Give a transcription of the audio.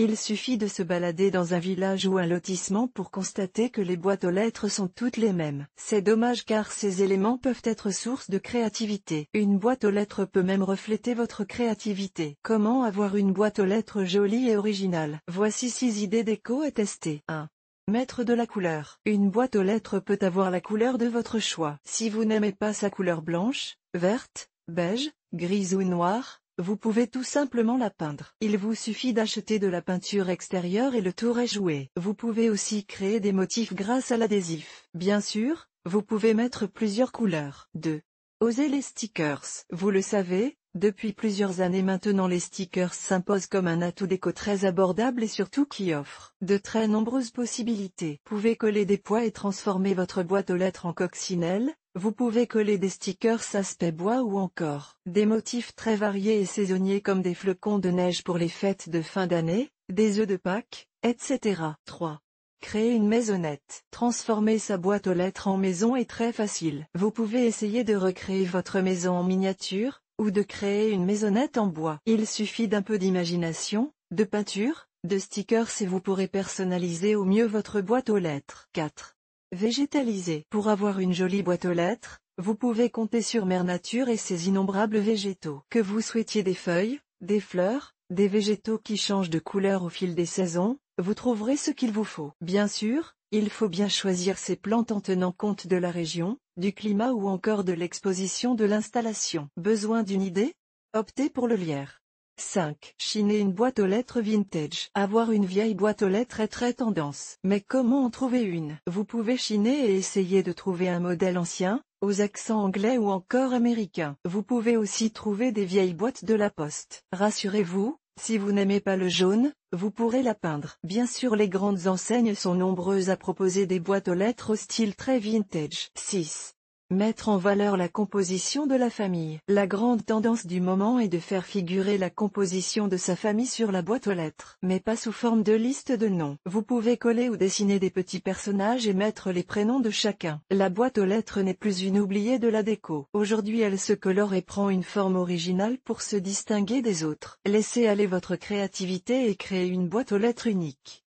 Il suffit de se balader dans un village ou un lotissement pour constater que les boîtes aux lettres sont toutes les mêmes. C'est dommage car ces éléments peuvent être source de créativité. Une boîte aux lettres peut même refléter votre créativité. Comment avoir une boîte aux lettres jolie et originale Voici 6 idées déco à tester. 1. Mettre de la couleur. Une boîte aux lettres peut avoir la couleur de votre choix. Si vous n'aimez pas sa couleur blanche, verte, beige, grise ou noire, vous pouvez tout simplement la peindre. Il vous suffit d'acheter de la peinture extérieure et le tour est joué. Vous pouvez aussi créer des motifs grâce à l'adhésif. Bien sûr, vous pouvez mettre plusieurs couleurs. 2. Osez les stickers. Vous le savez, depuis plusieurs années maintenant les stickers s'imposent comme un atout déco très abordable et surtout qui offre de très nombreuses possibilités. Vous Pouvez coller des poids et transformer votre boîte aux lettres en coccinelle, vous pouvez coller des stickers aspect bois ou encore des motifs très variés et saisonniers comme des flocons de neige pour les fêtes de fin d'année, des œufs de Pâques, etc. 3. Créer une maisonnette. Transformer sa boîte aux lettres en maison est très facile. Vous pouvez essayer de recréer votre maison en miniature, ou de créer une maisonnette en bois. Il suffit d'un peu d'imagination, de peinture, de stickers et vous pourrez personnaliser au mieux votre boîte aux lettres. 4. Végétaliser. Pour avoir une jolie boîte aux lettres, vous pouvez compter sur Mère Nature et ses innombrables végétaux. Que vous souhaitiez des feuilles, des fleurs, des végétaux qui changent de couleur au fil des saisons, vous trouverez ce qu'il vous faut. Bien sûr, il faut bien choisir ses plantes en tenant compte de la région, du climat ou encore de l'exposition de l'installation. Besoin d'une idée Optez pour le lierre. 5. Chiner une boîte aux lettres vintage. Avoir une vieille boîte aux lettres est très tendance. Mais comment en trouver une Vous pouvez chiner et essayer de trouver un modèle ancien, aux accents anglais ou encore américains. Vous pouvez aussi trouver des vieilles boîtes de la poste. Rassurez-vous, si vous n'aimez pas le jaune, vous pourrez la peindre. Bien sûr les grandes enseignes sont nombreuses à proposer des boîtes aux lettres au style très vintage. 6. Mettre en valeur la composition de la famille. La grande tendance du moment est de faire figurer la composition de sa famille sur la boîte aux lettres, mais pas sous forme de liste de noms. Vous pouvez coller ou dessiner des petits personnages et mettre les prénoms de chacun. La boîte aux lettres n'est plus une oubliée de la déco. Aujourd'hui elle se colore et prend une forme originale pour se distinguer des autres. Laissez aller votre créativité et créez une boîte aux lettres unique.